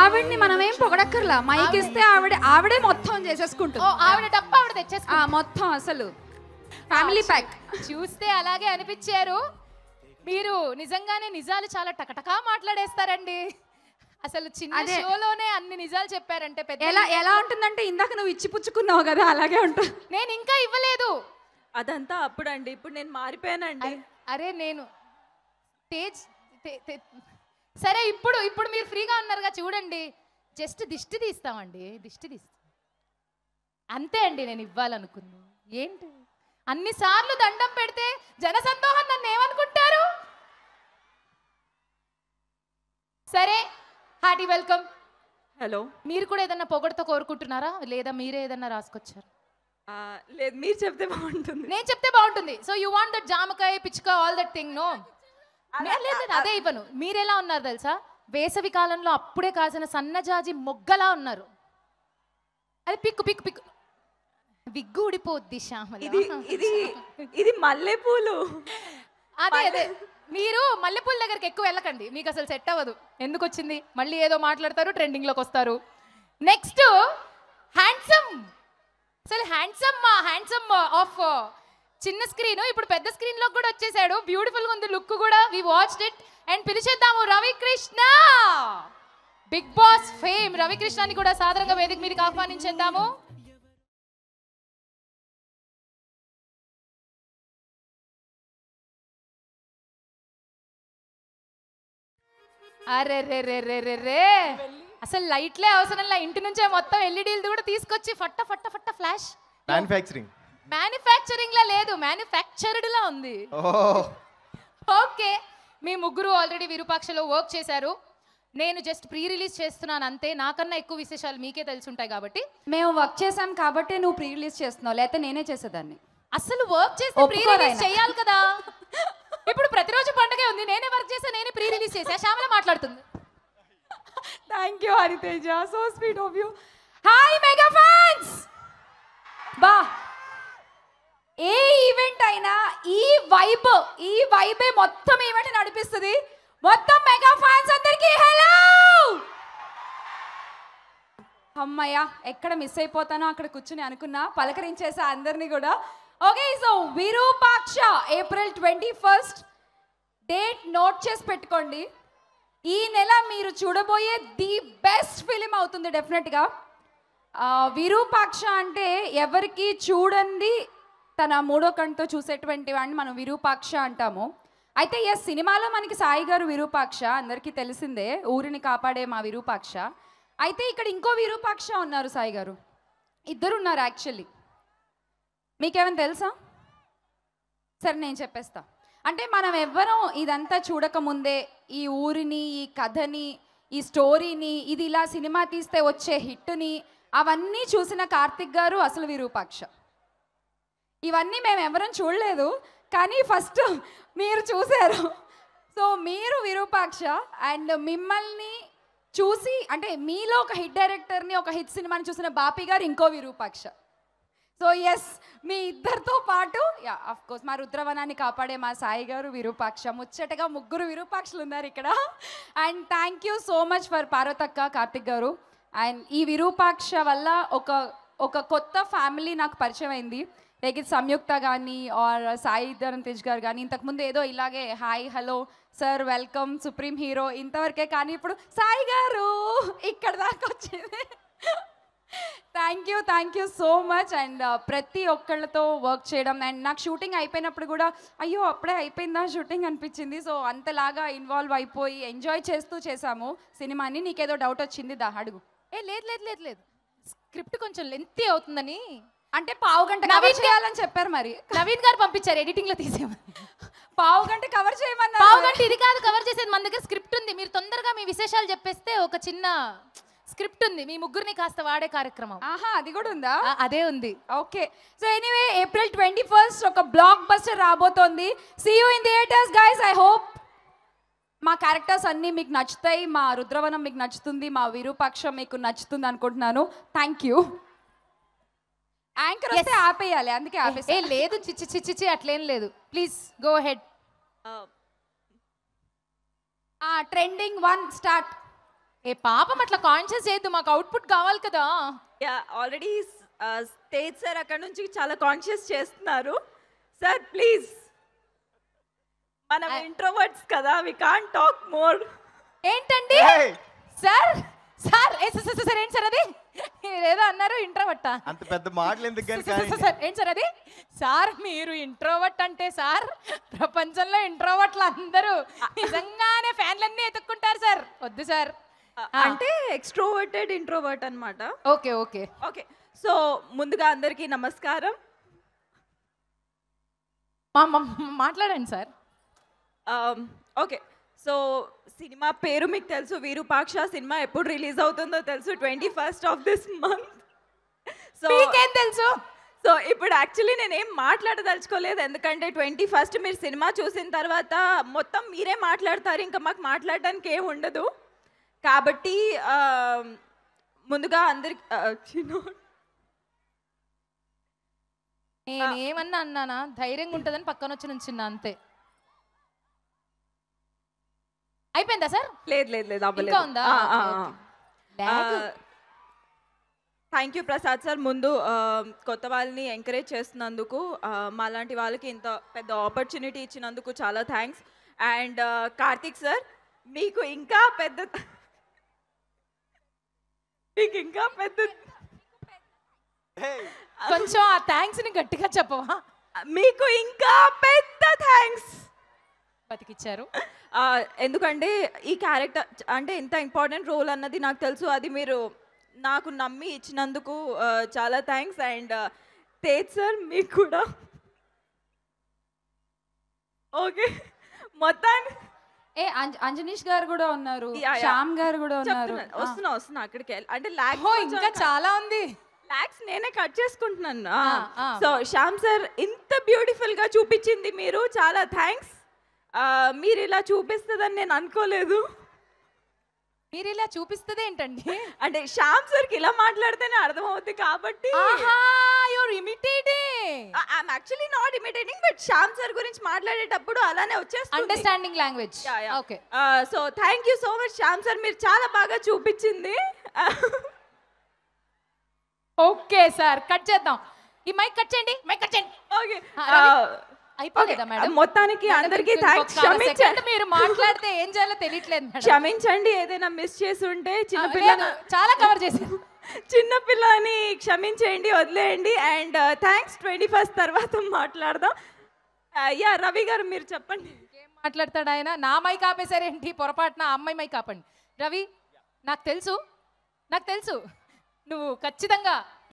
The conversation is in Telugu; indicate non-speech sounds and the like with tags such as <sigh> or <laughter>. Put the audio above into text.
ఆవిడ్ని మనం ఏం పొగడక్కర్లా మైక్ ఇస్తే ఆవిడ ఆవిడే మొత్తం చేసేసుకుంటుంది ఆవిడ డబ్బు ఆవిడ తెచ్చేసుకు మొత్తం అసలు ఫ్యామిలీ ప్యాక్ చూస్తే అలాగే అనిపించారు మీరు నిజంగానే నిజాలు చాలా టకటకా మాట్లాడేస్తారండి అసలు చిన్న షోలోనే అన్ని నిజాలు చెప్పారంటే పెద్ద ఎలా ఎలా ఉంటుందంటే ఇందాక నువ్వు ఇచ్చి పుచ్చుకున్నావు కదా అలాగే ఉంటుంది నేను ఇంకా ఇవ్వలేదు అదంతా అప్పుడండి ఇప్పుడు నేను మారిపోయానండి అరే నేను తేజ్ సరే ఇప్పుడు ఇప్పుడు మీరు ఫ్రీగా ఉన్నారుగా చూడండి జస్ట్ దిష్టి తీస్తామండి దిష్టి తీస్తాం అంతే అండి నేను ఇవ్వాలనుకుంది ఏంటి అన్నిసార్లు దండం పెడితే జనసందోహం నన్ను ఏమనుకుంటారు సరే హార్టీ వెల్కమ్ హలో మీరు కూడా ఏదన్నా పొగడతో కోరుకుంటున్నారా లేదా మీరే ఏదన్నా రాసుకొచ్చారు లేదు మీరు చెప్తే బాగుంటుంది నేను చెప్తే బాగుంటుంది సో యూ వాంట్ దట్ జామకాయ పిచ్చుక ఆల్ దట్ థింగ్ నో అదే ఇవ్వను మీరెలా ఉన్నారు తెలుసా వేసవి కాలంలో అప్పుడే కాసిన సన్నజాజి మొగ్గలా ఉన్నారు అది పిక్కు పిక్కు పిక్కు విగ్గు ఊడిపోద్ది శ్యామల ఇది ఇది ఇది మల్లెపూలు అదే అదే మీరు మల్లెపూల దగ్గరికి ఎక్కువ వెళ్ళకండి మీకు అసలు సెట్ అవ్వదు ఎందుకు వచ్చింది మళ్ళీ ఏదో మాట్లాడతారు ట్రెండింగ్లోకి వస్తారు నెక్స్ట్ హ్యాండ్సమ్ అసలు హ్యాండ్సమ్ హ్యాండ్సమ్ ఆఫ్ చిన్న స్క్రీన్ ఇప్పుడు పెద్ద స్క్రీన్ లో కూడా వచ్చేసాడు బ్యూటిఫుల్ గా ఉంది లుక్ కూడా వి వాచ్ ఇట్ అండ్ పిలిచేద్దాము రవికృష్ణ బిగ్ బాస్ ఫేమ్ రవికృష్ణని కూడా సాధారణంగా వేదిక మీదకి ఆహ్వానించేద్దాము అరే అసలు లైట్లే అవసరం ఇంటి నుంచే మొత్తం ఎల్ఈడీలు e కూడా తీసుకొచ్చి ఫట్ట ఫట్ట ఫట్ట ఫ్లాష్ మ్యానుఫ్యాక్చరింగ్ మ్యానుఫ్యాక్చరింగ్ లా లేదు మ్యానుఫ్యాక్చర్డ్ లా ఉంది ఓకే మీ ముగ్గురు ఆల్రెడీ విరూపాక్షలో వర్క్ చేశారు నేను జస్ట్ ప్రీ రిలీజ్ చేస్తున్నాను అంతే నాకన్నా ఎక్కువ విశేషాలు మీకే తెలిసి ఉంటాయి కాబట్టి మేము వర్క్ చేసాం కాబట్టి నువ్వు ప్రీ రిలీజ్ చేస్తున్నావు లేకపోతే నేనే చేసేదాన్ని అసలు వర్క్ చేస్తే ప్రీ రిలీజ్ చేయాలి కదా ఇప్పుడు ప్రతిరోజు పండుగే ఉంది నేనే వర్క్ చేసా నేనే ప్రీ రిలీజ్ చేసా శ్యామల మాట్లాడుతుంది thank you Hariteja so sweet of you hi mega fans బా ఏ ఈవెంట్ అయినా ఈ వైబ్ ఈ వైబే మొత్తం ఈవెంట్ నడిపిస్తుంది మొత్తం మెగా ఫ్యాన్స్ అందరికి హలో అమ్మయ్య ఎక్కడ మిస్ అయిపోతానో అక్కడ కూర్చుని అనుకున్నా పలకరించేసా అందరినీ కూడా okay so Virupaksha April twenty first date note చేసి పెట్టుకోండి ఈ నెల మీరు చూడబోయే ది బెస్ట్ ఫిలిం అవుతుంది డెఫినెట్గా విరూపాక్ష అంటే ఎవరికి చూడండి తన మూడో కంటితో చూసేటువంటి వాడిని మనం విరూపాక్ష అంటాము అయితే ఎస్ సినిమాలో మనకి సాయి గారు విరూపాక్ష అందరికీ తెలిసిందే ఊరిని కాపాడే మా విరూపాక్ష అయితే ఇక్కడ ఇంకో విరూపాక్ష ఉన్నారు సాయి గారు ఇద్దరు ఉన్నారు యాక్చువల్లీ మీకేమైనా తెలుసా సరే నేను చెప్పేస్తా అంటే మనం ఎవ్వరం ఇదంతా చూడకముందే ఈ ఊరిని ఈ కథని ఈ స్టోరీని ఇది ఇలా సినిమా తీస్తే వచ్చే హిట్ని అవన్నీ చూసిన కార్తిక్ గారు అసలు విరూపాక్ష ఇవన్నీ మేము ఎవరూ చూడలేదు కానీ ఫస్ట్ మీరు చూశారు సో మీరు విరూపాక్ష అండ్ మిమ్మల్ని చూసి అంటే మీలో ఒక హిట్ డైరెక్టర్ని ఒక హిట్ సినిమాని చూసిన బాపి గారు ఇంకో విరూపాక్ష సో ఎస్ మీ ఇద్దరితో పాటు యా అఫ్ కోర్స్ మా రుద్రవనాన్ని కాపాడే మా సాయి గారు విరూపాక్ష ముచ్చటగా ముగ్గురు విరూపాక్షలు ఉన్నారు ఇక్కడ and thank you so much for పార్వతక్క కార్తిక్ గారు అండ్ ఈ విరూపాక్ష వల్ల ఒక ఒక కొత్త ఫ్యామిలీ నాకు పరిచయం అయింది లైక్ ఇది సంయుక్త కానీ ఆర్ సాయి ధరమ్ తేజ్ గారు కానీ ఇంతకుముందు ఏదో ఇలాగే hi hello sir welcome supreme hero ఇంతవరకే కానీ ఇప్పుడు సాయి గారు ఇక్కడ దాకా వచ్చింది thank you thank you so much and ప్రతి ఒక్కళ్ళతో వర్క్ చేయడం అండ్ నాకు షూటింగ్ అయిపోయినప్పుడు కూడా అయ్యో అప్పుడే అయిపోయిందా షూటింగ్ అనిపించింది సో అంతలాగా ఇన్వాల్వ్ అయిపోయి ఎంజాయ్ చేస్తూ చేశాము సినిమాని నీకేదో డౌట్ వచ్చింది దా అడుగు ఏ లేదు లేదు లేదు లేదు స్క్రిప్ట్ కొంచెం లెంతీ అవుతుందని అంటే పావు గంట నవీన్ చేయాలని చెప్పారు మరి నవీన్ గారు పంపించారు ఎడిటింగ్ లో తీసేమని పావు గంట కవర్ చేయమన్నారు పావు గంట ఇది కాదు కవర్ చేసేది మన దగ్గర స్క్రిప్ట్ ఉంది మీరు తొందరగా మీ విశేషాలు చెప్పేస్తే ఒక చిన్న స్క్రిప్ట్ ఉంది మీ ముగ్గురిని కాస్త వాడే కార్యక్రమం ఆహా అది కూడా ఉందా అదే ఉంది okay so anyway April twenty first ఒక బ్లాక్ బస్టర్ రాబోతోంది see you in theatres guys I hope మా క్యారెక్టర్స్ అన్నీ మీకు నచ్చుతాయి మా రుద్రవనం మీకు నచ్చుతుంది మా విరూపాక్ష మీకు నచ్చుతుంది అనుకుంటున్నాను థ్యాంక్ యూ యాంకర్ వస్తే ఆపేయాలి అందుకే ఆపేసి లేదు చిచ్చి చిచ్చి చి అట్లేం లేదు ప్లీజ్ గో హెడ్ ఆ ట్రెండింగ్ వన్ స్టార్ట్ ఏ పాపం అట్లా కాన్షియస్ చేయద్దు మాకు అవుట్పుట్ కావాలి కదా యా ఆల్రెడీ స్టేజ్ సార్ అక్కడ నుంచి చాలా కాన్షియస్ చేస్తున్నారు సార్ ప్లీజ్ మనం ఇంట్రోవర్డ్స్ కదా వి కాంట్ టాక్ మోర్ ఏంటండి సార్ సార్ సార్ ఏంటి సార్ అది అన్నారు ఇంట్రోవర్ట్ అంత పెద్ద మాటలు ఎందుకు ఏం సార్ అది సార్ మీరు ఇంట్రోవర్ట్ అంటే సార్ ప్రపంచంలో ఇంట్రోవర్ట్లు అందరూ నిజంగానే ఫ్యాన్లన్నీ ఎతుక్కుంటారు సార్ వద్దు సార్ అంటే ఎక్స్ట్రోవర్టెడ్ ఇంట్రోవర్ట్ అనమాట ఓకే ఓకే ఓకే సో ముందుగా అందరికీ నమస్కారం మాట్లాడండి సార్ ఓకే సో సినిమా పేరు మీకు తెలుసు వీరుపాక్ష సినిమా ఎప్పుడు రిలీజ్ అవుతుందో తెలుసు twenty first of this month so తెలుసు సో ఇప్పుడు యాక్చువల్లీ నేనేం మాట్లాడదలుచుకోలేదు ఎందుకంటే ట్వంటీ ఫస్ట్ మీరు సినిమా చూసిన తర్వాత మొత్తం మీరే మాట్లాడతారు ఇంకా మాకు మాట్లాడడానికి ఏం ఉండదు కాబట్టి ముందుగా అందరికి నేను ఏమన్నా అన్నానా ధైర్యంగా ఉంటుందని పక్కన వచ్చి నుంచి అంతే అయిపోయిందా సార్ లేదు లేదు లేదు ఉందా థ్యాంక్ యూ ప్రసాద్ సార్ ముందు కొత్త వాళ్ళని ఎంకరేజ్ చేస్తున్నందుకు మాలాంటి వాళ్ళకి ఇంత పెద్ద ఆపర్చునిటీ ఇచ్చినందుకు చాలా థ్యాంక్స్ అండ్ కార్తిక్ సార్ మీకు ఇంకా పెద్ద మీకు ఇంకా పెద్ద కొంచెం ఆ థ్యాంక్స్ని గట్టిగా చెప్పవా మీకు ఇంకా పెద్ద థ్యాంక్స్ బతికిచ్చారు ఎందుకంటే ఈ క్యారెక్టర్ అంటే ఇంత ఇంపార్టెంట్ రోల్ అన్నది నాకు తెలుసు అది మీరు నాకు నమ్మి ఇచ్చినందుకు చాలా థ్యాంక్స్ అండ్ తేజ్ సార్ మీకు కూడా ఓకే మొత్తాన్ని ఏ అంజనీష్ గారు కూడా ఉన్నారు శ్యామ్ గారు కూడా ఉన్నారు వస్తున్నా వస్తున్నా అక్కడికి అంటే ల్యాక్ ఇంకా చాలా ఉంది లాగ్స్ నేనే కట్ చేసుకుంటున్నాను సో శ్యామ్ సార్ ఇంత బ్యూటిఫుల్ గా చూపించింది మీరు చాలా థ్యాంక్స్ మీరు ఇలా చూపిస్తుందని నేను అనుకోలేదు మీరు ఇలా చూపిస్తుంది ఏంటండి అంటే శ్యామ్ సార్ కి ఇలా మాట్లాడితేనే అర్థమవుద్ది కాబట్టి imitating actually not imitating but Shyam sir గురించి మాట్లాడేటప్పుడు అలానే వచ్చేస్తుంది understanding language okay so thank you so much Shyam sir మీరు చాలా బాగా చూపించింది ఓకే సార్ కట్ చేద్దాం ఈ మైక్ కట్ చేయండి మైక్ కట్ చేయండి ఓకే ah, మేడం మొత్తానికి అందరికీ థ్యాంక్స్ క్షమించండి మీరు మాట్లాడితే ఏం చేయాలో తెలియట్లేదు క్షమించండి ఏదైనా మిస్ చేసి ఉంటే చిన్న పిల్లలు చాలా కవర్ చేశారు <laughs> చిన్న పిల్లని క్షమించేయండి వదిలేయండి అండ్ థ్యాంక్స్ ట్వంటీ ఫస్ట్ తర్వాత మాట్లాడదాం అయ్యా uh, రవి గారు మీరు చెప్పండి ఏం మాట్లాడతాడు ఆయన నా మైక్ ఆపేశారేంటి పొరపాటున అమ్మాయి మై కాపండి రవి నాకు తెలుసు నాకు తెలుసు నువ్వు ఖచ్చితంగా